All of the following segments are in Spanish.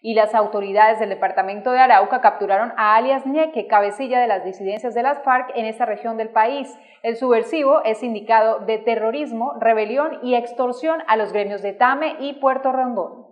y las autoridades del departamento de Arauca capturaron a alias Ñeque, cabecilla de las disidencias de las FARC en esta región del país. El subversivo es indicado de terrorismo, rebelión y extorsión a los gremios de Tame y Puerto Rondón.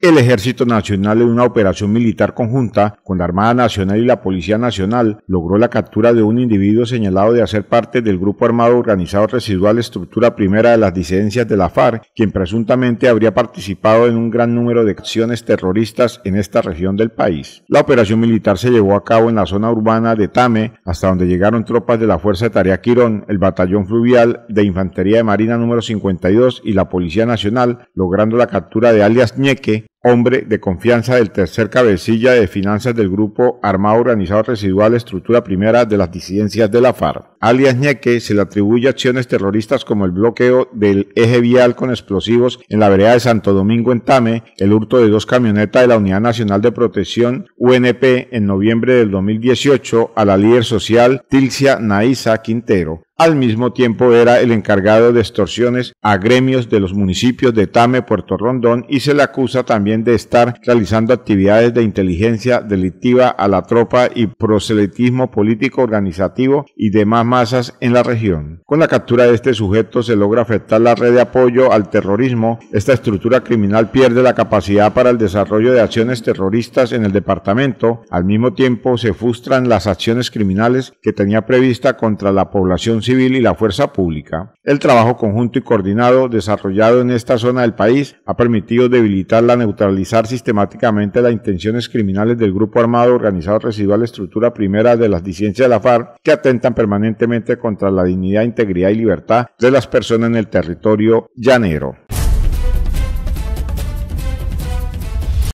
El Ejército Nacional, en una operación militar conjunta con la Armada Nacional y la Policía Nacional, logró la captura de un individuo señalado de hacer parte del Grupo Armado Organizado Residual Estructura Primera de las Disidencias de la FARC, quien presuntamente habría participado en un gran número de acciones terroristas en esta región del país. La operación militar se llevó a cabo en la zona urbana de Tame, hasta donde llegaron tropas de la Fuerza de Tarea Quirón, el Batallón Fluvial de Infantería de Marina número 52 y la Policía Nacional, logrando la captura de alias Ñeque, hombre de confianza del tercer cabecilla de finanzas del grupo armado organizado residual estructura primera de las disidencias de la FARC. Alias Ñeque se le atribuye acciones terroristas como el bloqueo del eje vial con explosivos en la vereda de Santo Domingo en Tame, el hurto de dos camionetas de la Unidad Nacional de Protección UNP en noviembre del 2018 a la líder social Tilcia Naiza Quintero, al mismo tiempo era el encargado de extorsiones a gremios de los municipios de Tame, Puerto Rondón y se le acusa también de estar realizando actividades de inteligencia delictiva a la tropa y proselitismo político organizativo y demás masas en la región. Con la captura de este sujeto se logra afectar la red de apoyo al terrorismo. Esta estructura criminal pierde la capacidad para el desarrollo de acciones terroristas en el departamento. Al mismo tiempo se frustran las acciones criminales que tenía prevista contra la población civil y la fuerza pública, el trabajo conjunto y coordinado desarrollado en esta zona del país ha permitido debilitarla, neutralizar sistemáticamente las intenciones criminales del grupo armado organizado residual estructura primera de las disidencias de la FARC que atentan permanentemente contra la dignidad, integridad y libertad de las personas en el territorio llanero.